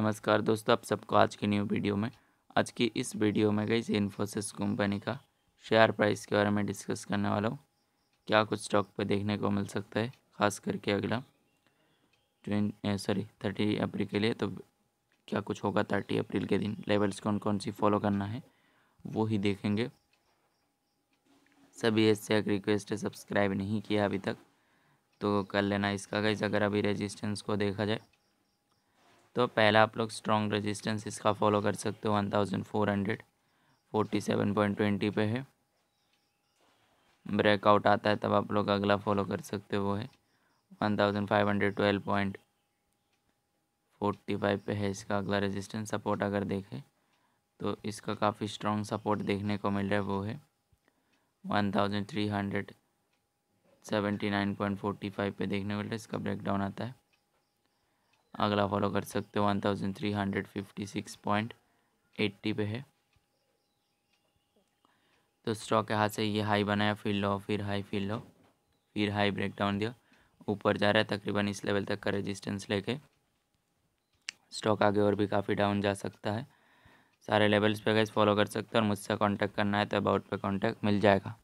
नमस्कार दोस्तों आप सबको आज की न्यू वीडियो में आज की इस वीडियो में गई इन्फोसिस कंपनी का शेयर प्राइस के बारे में डिस्कस करने वाला हूँ क्या कुछ स्टॉक पे देखने को मिल सकता है ख़ास करके अगला ट्वें सॉरी थर्टी अप्रैल के लिए तो क्या कुछ होगा थर्टी अप्रैल के दिन लेवल्स कौन कौन सी फॉलो करना है वो ही देखेंगे सभी इससे एक रिक्वेस्ट है सब्सक्राइब नहीं किया अभी तक तो कर लेना इसका गाइज अगर अभी रेजिस्टेंस को देखा जाए तो पहला आप लोग स्ट्रॉन्ग रेजिस्टेंस इसका फॉलो कर सकते हो one thousand four hundred forty seven point twenty पे है ब्रेकआउट आता है तब आप लोग अगला फॉलो कर सकते हो वो है one thousand five hundred twelve point forty five पे है इसका अगला रेजिस्टेंस सपोर्ट अगर देखें तो इसका काफ़ी स्ट्रॉन्ग सपोर्ट देखने को मिल रहा है वो है one thousand three hundred seventy nine point forty five पर देखने को मिल रहा है इसका ब्रेकडाउन आता है अगला फॉलो कर सकते हो one thousand three hundred fifty six point eighty पे है तो स्टॉक के हाथ से ये हाई बनाया फिर लो फिर हाई फिर लो फिर हाई ब्रेक डाउन दिया ऊपर जा रहा है तकरीबन इस लेवल तक का रेजिस्टेंस लेके स्टॉक आगे और भी काफ़ी डाउन जा सकता है सारे लेवल्स पे गए फॉलो कर सकते हो और मुझसे कांटेक्ट करना है तो अबाउट पे कांटेक्ट मिल जाएगा